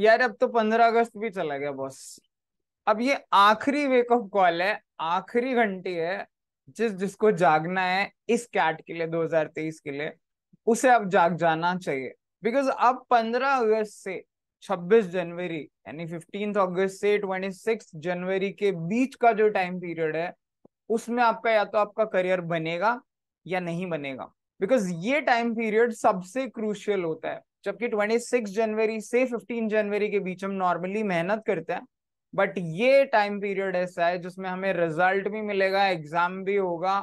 यार अब तो पंद्रह अगस्त भी चला गया बॉस अब ये आखिरी वेकअप कॉल है आखिरी घंटी है जिस जिसको जागना है इस कैट के लिए 2023 के लिए उसे अब जाग जाना चाहिए बिकॉज अब 15 अगस्त से 26 जनवरी यानी 15 अगस्त से 26 जनवरी के बीच का जो टाइम पीरियड है उसमें आपका या तो आपका करियर बनेगा या नहीं बनेगा बिकॉज ये टाइम पीरियड सबसे क्रूशियल होता है जबकि 26 जनवरी से 15 जनवरी के बीच हम नॉर्मली मेहनत करते हैं बट ये टाइम पीरियड ऐसा है जिसमें हमें रिजल्ट भी मिलेगा एग्जाम भी होगा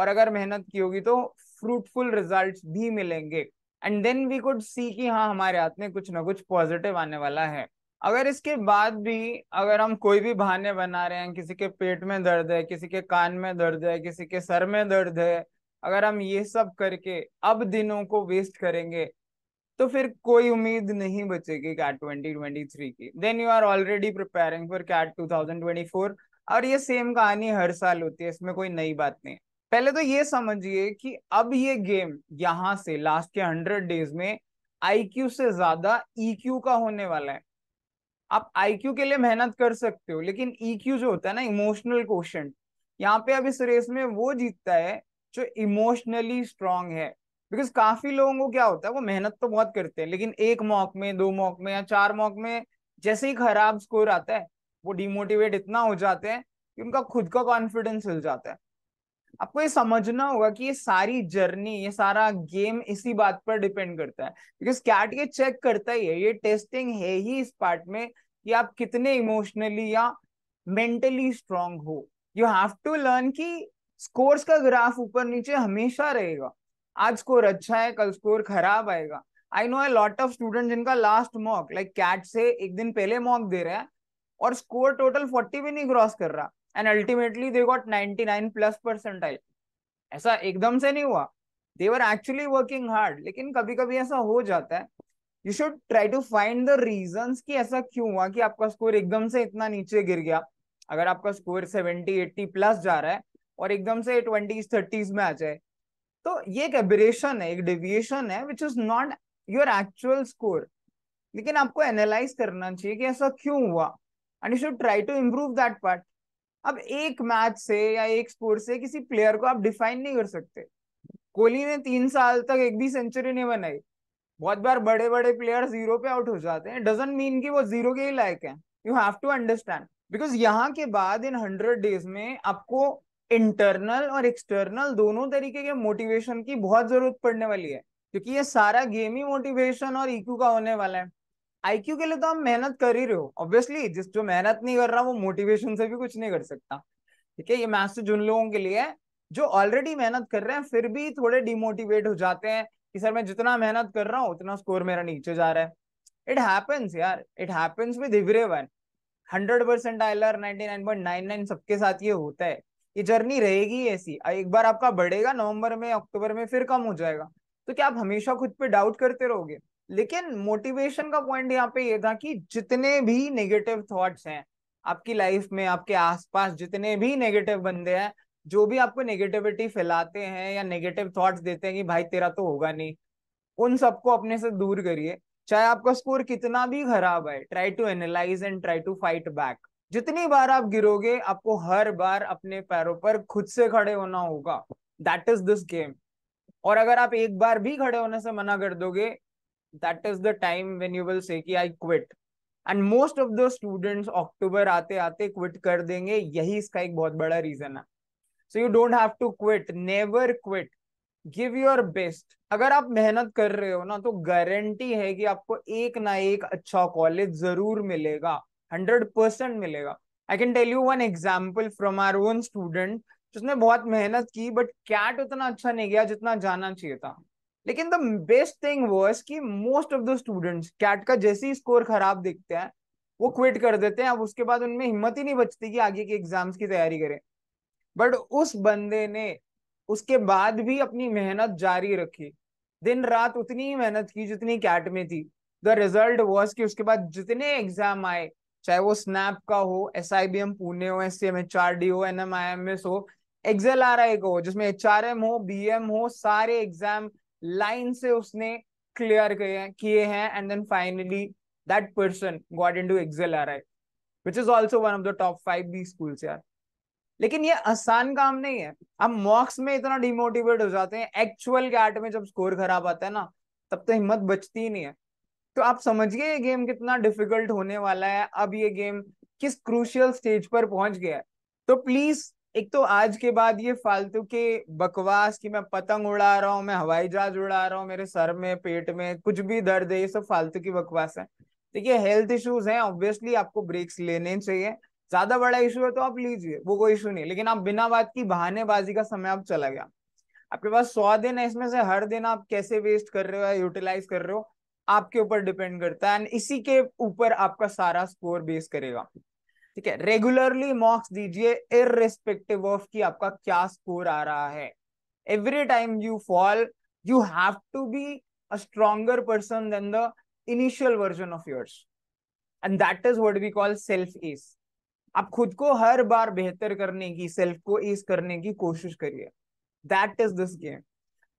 और अगर मेहनत की होगी तो फ्रूटफुल रिजल्ट भी मिलेंगे and then we could see कि हाँ हमारे हाथ में कुछ ना कुछ पॉजिटिव आने वाला है अगर इसके बाद भी अगर हम कोई भी बहाने बना रहे हैं किसी के पेट में दर्द है किसी के कान में दर्द है किसी के सर में दर्द है अगर हम ये सब करके अब दिनों को वेस्ट करेंगे तो फिर कोई उम्मीद नहीं बचेगी कैट 2023 की then you are already preparing for CAT 2024 और ये सेम कहानी हर साल होती है इसमें कोई नई बात नहीं पहले तो ये समझिए कि अब ये गेम यहाँ से लास्ट के हंड्रेड डेज में आई से ज्यादा ई e का होने वाला है आप आई के लिए मेहनत कर सकते हो लेकिन ई e जो होता है ना इमोशनल क्वेश्चन यहाँ पे अब इस रेस में वो जीतता है जो इमोशनली स्ट्रांग है बिकॉज काफी लोगों को क्या होता है वो मेहनत तो बहुत करते हैं लेकिन एक मॉक में दो मॉक में या चार मॉक में जैसे ही खराब स्कोर आता है वो डिमोटिवेट इतना हो जाते हैं कि उनका खुद का कॉन्फिडेंस हिल जाता है आपको ये समझना होगा कि ये सारी जर्नी ये सारा गेम इसी बात पर डिपेंड करता है बिकॉज कैट ये चेक करता ही है ये टेस्टिंग है ही इस पार्ट में कि आप कितने इमोशनली या मेंटली स्ट्रांग हो यू हैव टू लर्न कि स्कोर्स का ग्राफ ऊपर नीचे हमेशा रहेगा आज स्कोर अच्छा है कल स्कोर खराब आएगा I know a lot of student जिनका लास्ट मॉक लाइक कैट से एक दिन पहले मॉक दे रहा है और स्कोर टोटल फोर्टी भी नहीं क्रॉस कर रहा and ultimately they got ninety nine plus percentile ऐसा एकदम से नहीं हुआ they were actually working hard लेकिन कभी कभी ऐसा हो जाता है you should try to find the reason कि ऐसा क्यों हुआ कि आपका स्कोर एकदम से इतना नीचे गिर गया अगर आपका स्कोर सेवेंटी एट्टी प्लस जा रहा है और एकदम से ट्वेंटीज थर्टीज में आ जाए तो ये एक एबरेशन है एक डेविएशन है which is not your actual score लेकिन आपको एनालाइज करना चाहिए कि ऐसा क्यों हुआ and you should try to improve that part अब एक मैच से या एक स्कोर से किसी प्लेयर को आप डिफाइन नहीं कर सकते कोहली ने तीन साल तक एक भी सेंचुरी नहीं बनाई बहुत बार बड़े बड़े प्लेयर जीरो पे आउट हो जाते हैं डजेंट मीन कि वो जीरो के ही लायक हैं you have to understand because यहाँ के बाद इन हंड्रेड डेज में आपको इंटरनल और एक्सटर्नल दोनों तरीके के मोटिवेशन की बहुत जरूरत पड़ने वाली है क्योंकि ये सारा गेम ही मोटिवेशन और इक्यू e का होने वाला है आईक्यू के लिए तो हम मेहनत कर ही रहे हो ऑब्वियसली जिस जो मेहनत नहीं कर रहा वो मोटिवेशन से भी कुछ नहीं कर सकता ठीक है ये मैथ्स उन लोगों के लिए है जो ऑलरेडी मेहनत कर रहे हैं फिर भी थोड़े डिमोटिवेट हो जाते हैं कि सर मैं जितना मेहनत कर रहा हूँ उतना स्कोर मेरा नीचे जा रहा है इट हैपन्स यार it happens with one hundred percentiler ninety nine point nine nine सबके साथ ये होता है ये जर्नी रहेगी ऐसी एक बार आपका बढ़ेगा नवंबर में अक्टूबर में फिर कम हो जाएगा तो क्या आप हमेशा खुद पे डाउट करते रहोगे लेकिन मोटिवेशन का पॉइंट यहाँ पे ये था कि जितने भी नेगेटिव थॉट्स हैं आपकी लाइफ में आपके आसपास जितने भी नेगेटिव बंदे हैं जो भी आपको नेगेटिविटी फैलाते हैं या नेगेटिव थॉट्स देते हैं कि भाई तेरा तो होगा नहीं उन सबको अपने से दूर करिए चाहे आपका स्कोर कितना भी खराब है try to analyse and try to fight back जितनी बार आप गिरोगे आपको हर बार अपने पैरों पर खुद से खड़े होना होगा दैट इज दिस गेम और अगर आप एक बार भी खड़े होने से मना कर दोगे that is the time when you will say कि I quit and most of the students October आते आते क्विट कर देंगे यही इसका एक बहुत बड़ा रीजन है so you don't have to quit never quit give your best अगर आप मेहनत कर रहे हो ना तो गारंटी है कि आपको एक ना एक अच्छा कॉलेज जरूर मिलेगा हंड्रेड परसेंट मिलेगा I can tell you one example from our own student जिसने बहुत मेहनत की बट कैट उतना अच्छा नहीं गया जितना जाना चाहिए था लेकिन द बेस्ट थिंग वॉज कि most of the students CAT का जैसे ही स्कोर खराब दिखते हैं वो क्विट कर देते हैं अब उसके बाद उनमें हिम्मत ही नहीं बचती कि आगे के एग्जाम्स की तैयारी करें बट उस बंदे ने उसके बाद भी अपनी मेहनत जारी रखी दिन रात उतनी ही मेहनत की जितनी कैट में थी द रिजल्ट वॉज कि उसके बाद जितने एग्जाम आए चाहे वो स्नैप का हो S I B M Pune हो S C M H R D हो N M I M S हो एक्सेल आर आई का हो जिसमें एच आर एम हो बी एम हो सारे एग्जाम लाइन से उसने क्लियर किए हैं and then finally that person got into X L R I which is also one of the top five B school लेकिन ये आसान काम नहीं है हम मॉक्स में इतना डिमोटिवेट हो जाते हैं एक्चुअल आर्ट में जब स्कोर खराब आता है ना तब तो हिम्मत बचती ही नहीं है तो आप समझिए ये गेम कितना डिफिकल्ट होने वाला है अब ये गेम किस क्रूशियल स्टेज पर पहुंच गया है तो प्लीज एक तो आज के बाद ये फालतू के बकवास कि मैं पतंग उड़ा रहा हूँ मैं हवाई जहाज उड़ा रहा हूँ मेरे सर में पेट में कुछ भी दर्द है ये सब फालतू की बकवास है देखिए हेल्थ इश्यूज हैं ऑब्वियसली आपको ब्रेक्स लेने चाहिए ज्यादा बड़ा इशू है तो आप लीजिए वो कोई इशू नहीं लेकिन आप बिना बात की बहानेबाजी का समय आप चला गया आपके पास सौ दिन है इसमें से हर दिन आप कैसे वेस्ट कर रहे हो या यूटिलाइज कर रहे हो आपके ऊपर डिपेंड करता है एंड इसी के ऊपर आपका सारा स्कोर बेस करेगा ठीक है रेगुलरली मॉक्स दीजिए इरिस्पेक्टिव ऑफ कि आपका क्या स्कोर आ रहा है every time you fall you have to be a stronger person than the initial version of yours and that is what we call self is आप खुद को हर बार बेहतर करने की सेल्फ को एस करने की कोशिश करिए that is this game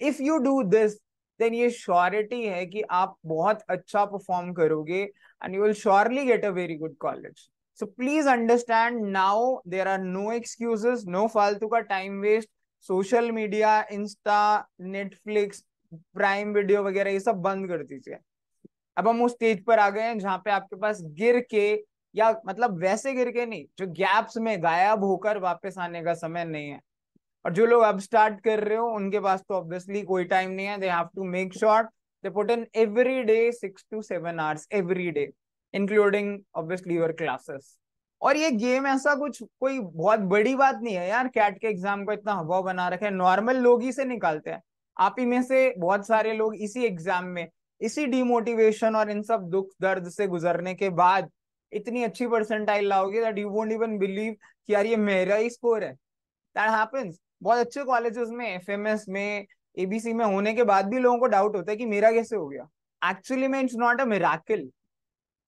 if you do this then ये श्योरिटी है कि आप बहुत अच्छा परफॉर्म करोगे and you will surely get a very good college so please understand now there are no excuses no फालतू का time waste social media Insta Netflix Prime Video वगैरह ये सब बंद कर दीजिए अब हम उस स्टेज पर आ गए हैं जहां पे आपके पास गिर के या मतलब वैसे गिर के नहीं जो गैप्स में गायब होकर वापस आने का समय नहीं है और जो लोग अब स्टार्ट कर रहे हो उनके पास तो ऑब्वियसली कोई टाइम नहीं है they have to make sure they put in every day six to seven hours every day including obviously your classes और ये गेम ऐसा कुछ कोई बहुत बड़ी बात नहीं है यार कैट के एग्जाम को इतना हवा बना रखे है नॉर्मल लोग ही से निकालते हैं आप ही में से बहुत सारे लोग इसी एग्जाम में इसी डिमोटिवेशन और इन सब दुख दर्द से गुजरने के बाद इतनी अच्छी परसेंटाइल लाओगे that you won't even believe कि यार ये मेरा ही स्कोर है दैट हैपेंस बहुत अच्छे कॉलेजेस में एफएमएस में एबीसी में होने के बाद भी लोगों को डाउट होता है कि मेरा कैसे हो गया एक्चुअली में it's not a miracle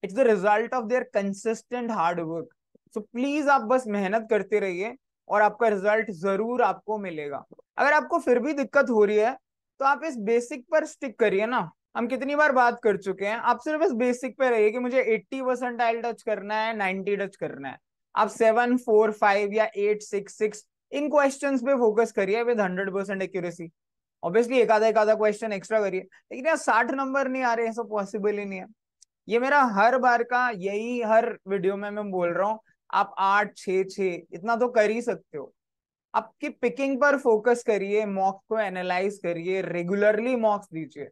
it's the result of their consistent hard work so please आप बस मेहनत करते रहिए और आपका रिजल्ट जरूर आपको मिलेगा अगर आपको फिर भी दिक्कत हो रही है तो आप इस बेसिक पर स्टिक करिए ना हम कितनी बार बात कर चुके हैं आप सिर्फ इस बेसिक पे रहिए कि मुझे 80 परसेंट टच करना है 90 टच करना है आप सेवन फोर फाइव या एट सिक्स सिक्स इन क्वेश्चंस पे फोकस करिए with hundred percent accuracy obviously एक आधा एक आधा क्वेश्चन एक्स्ट्रा करिए लेकिन यार साठ नंबर नहीं आ रहे ऐसा पॉसिबल ही नहीं है ये मेरा हर बार का यही हर वीडियो में मैं बोल रहा हूँ आप आठ छ छ इतना तो कर ही सकते हो आपकी पिकिंग पर फोकस करिए मॉक को एनालाइज करिए रेगुलरली मॉक्स दीजिए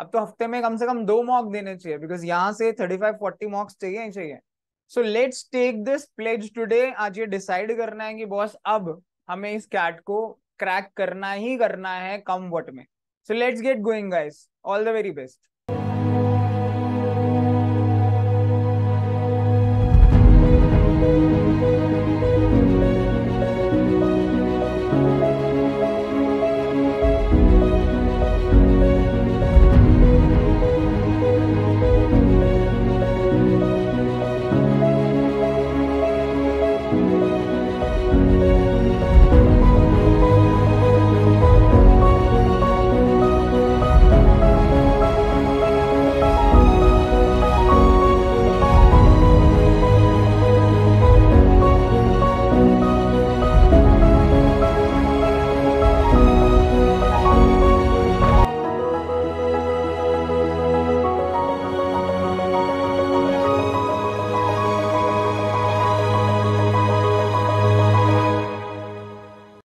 अब तो हफ्ते में कम से कम दो मॉक देने चाहिए बिकॉज यहाँ से थर्टी फाइव फोर्टी मॉक्स चाहिए ही चाहिए so let's take this pledge today आज ये डिसाइड करना है कि बॉस अब हमें इस कैट को क्रैक करना ही करना है come what may so let's get going guys all the very best